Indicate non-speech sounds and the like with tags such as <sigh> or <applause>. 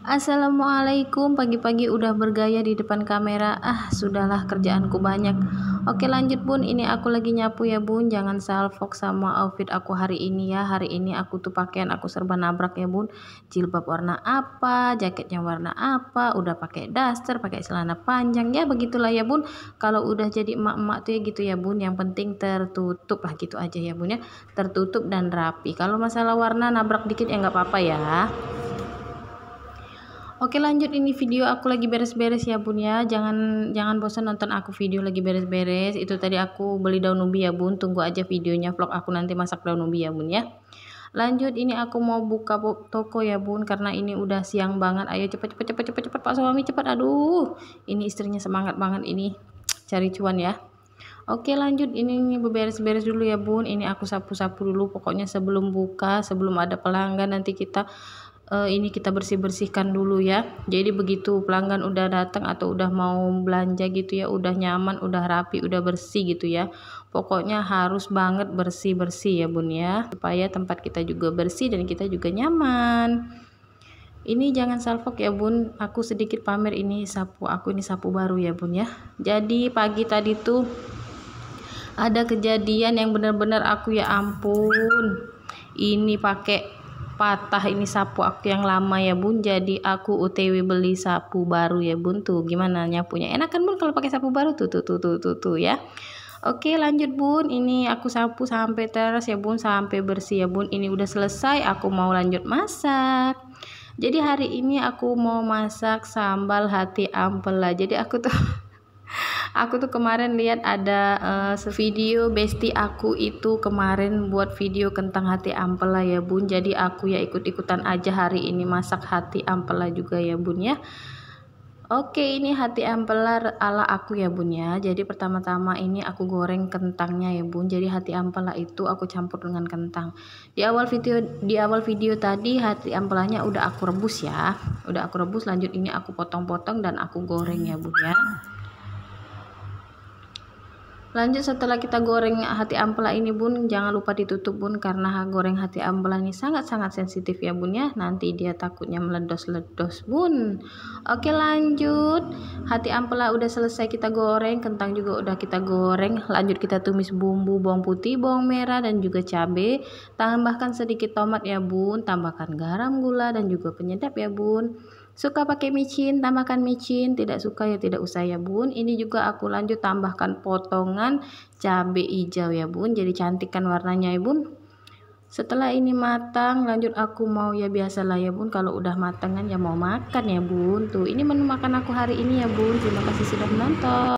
Assalamualaikum, pagi-pagi udah bergaya di depan kamera. Ah, sudahlah kerjaanku banyak. Oke lanjut bun, ini aku lagi nyapu ya bun. Jangan salfok sama outfit aku hari ini ya. Hari ini aku tuh pakaian aku serba nabrak ya bun. Jilbab warna apa, jaketnya warna apa, udah pakai daster, pakai celana panjang ya begitulah ya bun. Kalau udah jadi emak-emak tuh ya gitu ya bun. Yang penting tertutup lah gitu aja ya bun ya. Tertutup dan rapi. Kalau masalah warna nabrak dikit ya nggak apa-apa ya. Oke lanjut ini video aku lagi beres-beres ya bun ya Jangan jangan bosan nonton aku video lagi beres-beres Itu tadi aku beli daun ubi ya bun Tunggu aja videonya vlog aku nanti masak daun ubi ya bun ya Lanjut ini aku mau buka toko ya bun Karena ini udah siang banget Ayo cepet cepet cepet cepet cepet pak suami cepet Aduh ini istrinya semangat banget ini Cari cuan ya Oke lanjut ini beberes-beres dulu ya bun Ini aku sapu-sapu dulu Pokoknya sebelum buka Sebelum ada pelanggan nanti kita Eh, ini kita bersih-bersihkan dulu ya. Jadi begitu pelanggan udah datang atau udah mau belanja gitu ya, udah nyaman, udah rapi, udah bersih gitu ya. Pokoknya harus banget bersih-bersih ya Bun ya, supaya tempat kita juga bersih dan kita juga nyaman. Ini jangan salfok ya Bun, aku sedikit pamer ini sapu, aku ini sapu baru ya Bun ya. Jadi pagi tadi tuh ada kejadian yang benar-benar aku ya ampun. Ini pakai patah ini sapu aku yang lama ya bun jadi aku UTW beli sapu baru ya bun tuh gimana nyapunya enak kan bun kalau pakai sapu baru tuh tuh tuh tuh tuh, tuh ya Oke lanjut bun ini aku sapu sampai teras ya bun sampai bersih ya bun ini udah selesai aku mau lanjut masak jadi hari ini aku mau masak sambal hati ampela jadi aku tuh <laughs> aku tuh kemarin lihat ada uh, sevideo besti aku itu kemarin buat video kentang hati ampela ya bun jadi aku ya ikut-ikutan aja hari ini masak hati ampela juga ya bun ya Oke ini hati ampela ala aku ya bun ya Jadi pertama-tama ini aku goreng kentangnya ya bun Jadi hati ampela itu aku campur dengan kentang Di awal video di awal video tadi hati ampelanya udah aku rebus ya Udah aku rebus lanjut ini aku potong-potong dan aku goreng ya bun ya Lanjut setelah kita goreng hati ampela ini bun, jangan lupa ditutup bun karena goreng hati ampela ini sangat-sangat sensitif ya bun ya. Nanti dia takutnya meledos-ledos bun. Oke lanjut, hati ampela udah selesai kita goreng, kentang juga udah kita goreng. Lanjut kita tumis bumbu bawang putih, bawang merah dan juga cabe. Tambahkan sedikit tomat ya bun, tambahkan garam, gula dan juga penyedap ya bun. Suka pakai micin, tambahkan micin. Tidak suka ya tidak usah ya bun. Ini juga aku lanjut tambahkan potongan cabai hijau ya bun. Jadi cantikkan warnanya ya bun. Setelah ini matang, lanjut aku mau ya biasalah ya bun. Kalau udah matang kan ya mau makan ya bun. Tuh ini menu makan aku hari ini ya bun. Terima kasih sudah menonton.